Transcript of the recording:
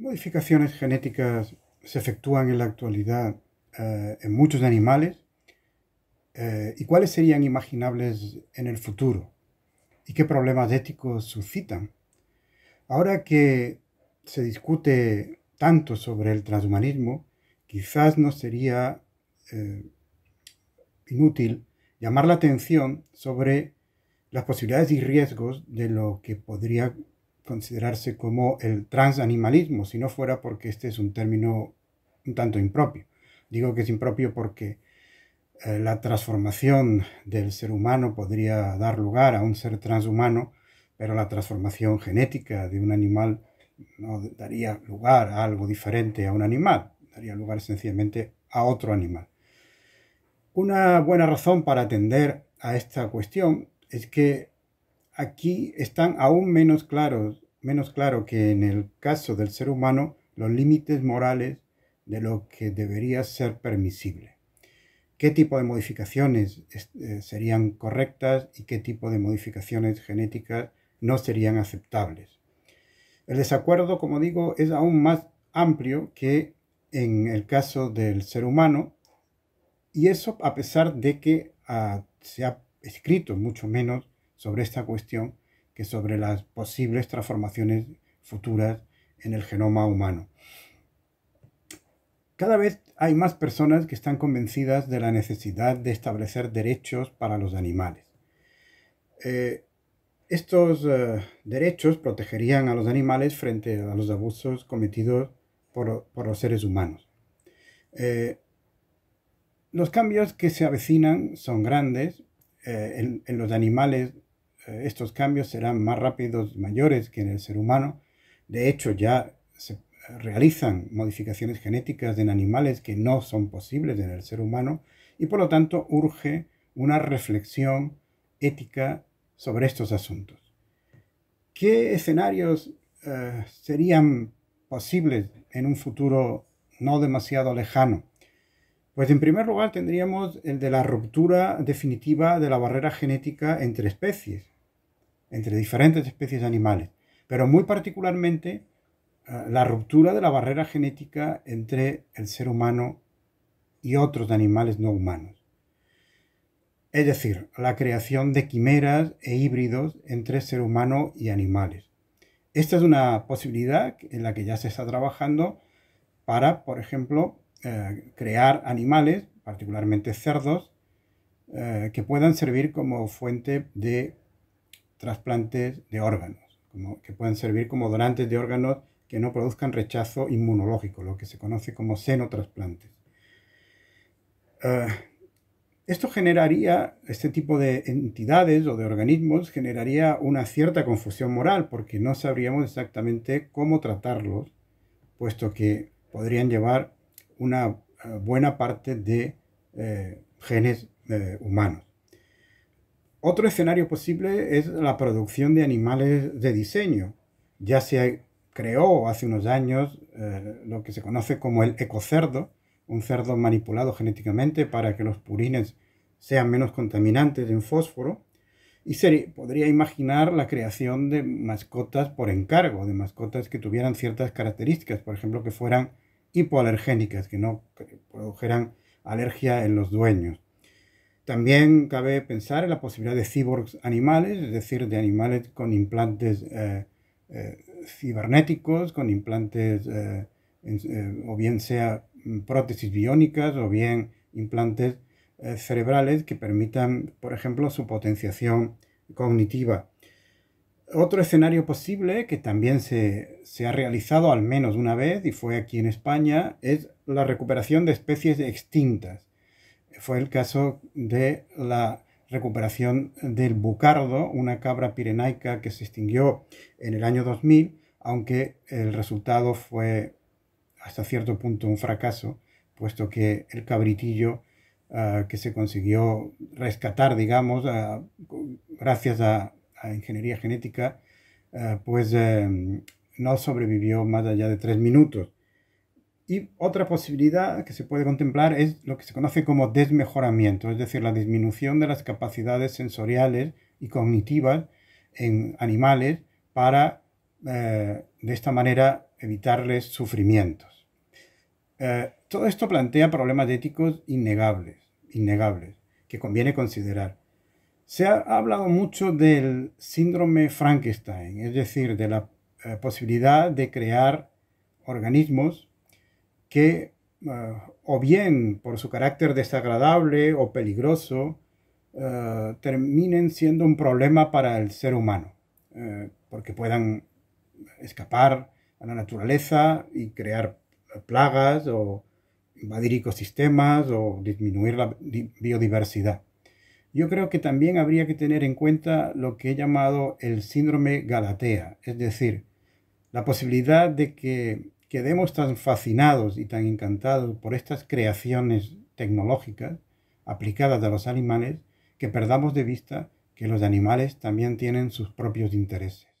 modificaciones genéticas se efectúan en la actualidad eh, en muchos animales eh, y cuáles serían imaginables en el futuro y qué problemas éticos suscitan. Ahora que se discute tanto sobre el transhumanismo, quizás no sería eh, inútil llamar la atención sobre las posibilidades y riesgos de lo que podría considerarse como el transanimalismo, si no fuera porque este es un término un tanto impropio. Digo que es impropio porque eh, la transformación del ser humano podría dar lugar a un ser transhumano, pero la transformación genética de un animal no daría lugar a algo diferente a un animal, daría lugar sencillamente a otro animal. Una buena razón para atender a esta cuestión es que Aquí están aún menos claros, menos claro que en el caso del ser humano los límites morales de lo que debería ser permisible. ¿Qué tipo de modificaciones eh, serían correctas y qué tipo de modificaciones genéticas no serían aceptables? El desacuerdo, como digo, es aún más amplio que en el caso del ser humano y eso a pesar de que ah, se ha escrito mucho menos sobre esta cuestión que sobre las posibles transformaciones futuras en el genoma humano. Cada vez hay más personas que están convencidas de la necesidad de establecer derechos para los animales. Eh, estos eh, derechos protegerían a los animales frente a los abusos cometidos por, los seres humanos. Eh, los cambios que se avecinan son grandes. En, en los animales eh, estos cambios serán más rápidos, mayores que en el ser humano. De hecho, ya se realizan modificaciones genéticas en animales que no son posibles en el ser humano y por lo tanto urge una reflexión ética sobre estos asuntos. ¿Qué escenarios eh, serían posibles en un futuro no demasiado lejano? Pues en primer lugar tendríamos el de la ruptura definitiva de la barrera genética entre especies, entre diferentes especies animales, pero muy particularmente eh, la ruptura de la barrera genética entre el ser humano y otros animales no humanos. Es decir, la creación de quimeras e híbridos entre ser humano y animales. Esta es una posibilidad en la que ya se está trabajando para, por ejemplo, eh, crear animales, particularmente cerdos, eh, que puedan servir como fuente de trasplantes de órganos, como, que puedan servir como donantes de órganos que no produzcan rechazo inmunológico, lo que se conoce como senotrasplantes. Eh, esto generaría, este tipo de entidades o de organismos generaría una cierta confusión moral porque no sabríamos exactamente cómo tratarlos, puesto que podrían llevar una eh, buena parte de eh, genes eh, humanos. Otro escenario posible es la producción de animales de diseño. Ya se creó hace unos años lo que se conoce como el ecocerdo, un cerdo manipulado genéticamente para que los purines sean menos contaminantes en fósforo. Y se podría imaginar la creación de mascotas por encargo, de mascotas que tuvieran ciertas características, por ejemplo, que fueran hipoalergénicas que no produjeran alergia en los dueños. También cabe pensar en la posibilidad de cyborgs animales, es decir, de animales con implantes eh, eh, cibernéticos, con implantes eh, o bien sea mm, prótesis biónicas o bien implantes cerebrales que permitan, por ejemplo, su potenciación cognitiva. Otro escenario posible que también se, se, ha realizado al menos una vez y fue aquí en España es la recuperación de especies extintas. Fue el caso de la recuperación del bucardo, una cabra pirenaica que se extinguió en el año 2000, aunque el resultado fue hasta cierto punto un fracaso, puesto que el cabritillo ah, que se consiguió rescatar, digamos, ah, gracias a a ingeniería genética, eh, pues eh, no sobrevivió más allá de tres minutos. Y otra posibilidad que se puede contemplar es lo que se conoce como desmejoramiento, es decir, la disminución de las capacidades sensoriales y cognitivas en animales para, eh, de esta manera, evitarles sufrimientos. todo esto plantea problemas éticos innegables, innegables que conviene considerar. Se ha hablado mucho del síndrome Frankenstein, es decir, de la eh, posibilidad de crear organismos que, eh, o bien por su carácter desagradable o peligroso, eh, terminen siendo un problema para el ser humano, porque puedan escapar a la naturaleza y crear plagas o invadir ecosistemas o disminuir la biodiversidad. Yo creo que también habría que tener en cuenta lo que he llamado el síndrome Galatea, es decir, la posibilidad de que quedemos tan fascinados y tan encantados por estas creaciones tecnológicas aplicadas a los animales que perdamos de vista que los animales también tienen sus propios intereses.